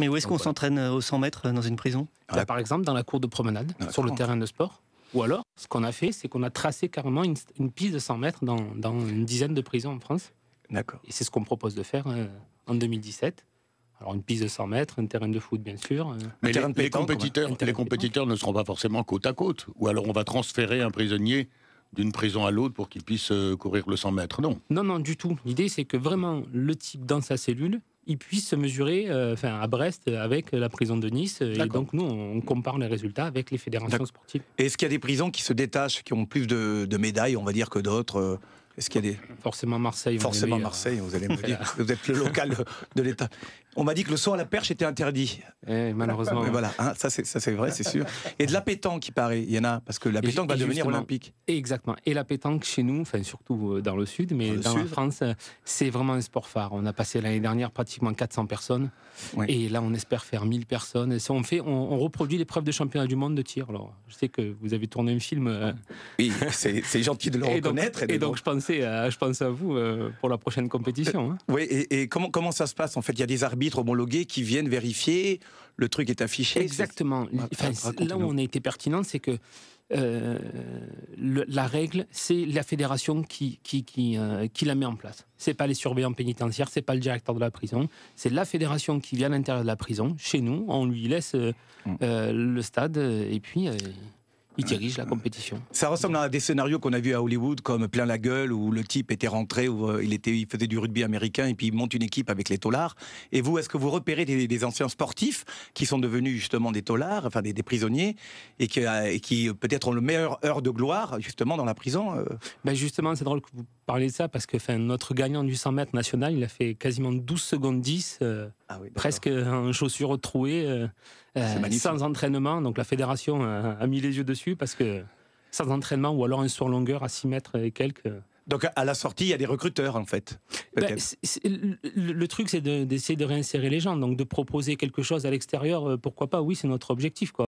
Mais où est-ce qu'on s'entraîne euh, aux 100 mètres euh, dans une prison bah, Par exemple, dans la cour de promenade, sur le terrain de sport. Ou alors, ce qu'on a fait, c'est qu'on a tracé carrément une, piste de 100 mètres dans, une dizaine de prisons en France. D'accord. Et c'est ce qu'on propose de faire euh, en 2017. Alors une piste de 100 mètres, un terrain de foot bien sûr. Mais les, les, compétiteurs, les compétiteurs ne seront pas forcément côte à côte. Ou alors on va transférer un prisonnier d'une prison à l'autre pour qu'il puisse courir le 100 mètres, non Non, non, du tout. L'idée c'est que vraiment le type dans sa cellule, ils puissent se mesurer euh, à Brest avec la prison de Nice. Et donc, nous, on compare les résultats avec les fédérations sportives. est-ce qu'il y a des prisons qui se détachent, qui ont plus de, médailles, on va dire, que d'autres euh, est-ce qu'il y des... Forcément Marseille. Forcément euh, Marseille, vous allez me dire. Vous êtes le local de l'État. On m'a dit que le saut à la perche était interdit. Eh, malheureusement. Mais voilà, hein, ça c'est vrai, c'est sûr. Et de la pétanque, il paraît, il y en a, parce que la pétanque va devenir olympique. Exactement. Et la pétanque chez nous, enfin surtout euh, dans le sud, mais dans, la France, c'est vraiment un sport phare. On a passé l'année dernière pratiquement 400 personnes, et là on espère faire 1000 personnes. Et on fait, on, reproduit l'épreuve de championnat du monde de tir. Alors, je sais que vous avez tourné un film. Euh, oui, c'est gentil de le et reconnaître. Donc, et, donc, je pensais, à, vous euh, pour la prochaine compétition. Hein. Oui, et, comment comment ça se passe En fait, il y a des arbitres arbitres homologués qui viennent vérifier le truc est affiché. Exactement. Enfin, là où on a été pertinent, c'est que euh, la règle, c'est la fédération qui, euh, qui, la met en place. C'est pas les surveillants pénitentiaires, c'est pas le directeur de la prison, c'est la fédération qui vient à l'intérieur de la prison. Chez nous, on lui laisse euh, mm. le stade et puis il dirige la compétition. Ça ressemble à des scénarios qu'on a vus à Hollywood, comme Plein la gueule, où le type était rentré, où euh, il, était, il faisait du rugby américain, et puis il monte une équipe avec les taulards. Et vous, est-ce que vous repérez des, anciens sportifs qui sont devenus justement des taulards, enfin des, prisonniers, et qui, euh, euh, peut-être ont le meilleur heure de gloire, justement, dans la prison ben Justement, c'est drôle que vous parler de ça parce que notre gagnant du 100 mètres national, il a fait quasiment 12 secondes 10, euh, ah presque euh, en chaussures trouées, euh, ah, sans entraînement. Donc la fédération a, mis les yeux dessus parce que sans entraînement ou alors un sur longueur à 6 mètres et quelques. Donc à la sortie, il y a des recruteurs en fait. Ben, le, truc, c'est d'essayer de, de réinsérer les gens, donc de proposer quelque chose à l'extérieur. Pourquoi pas Oui, c'est notre objectif quoi.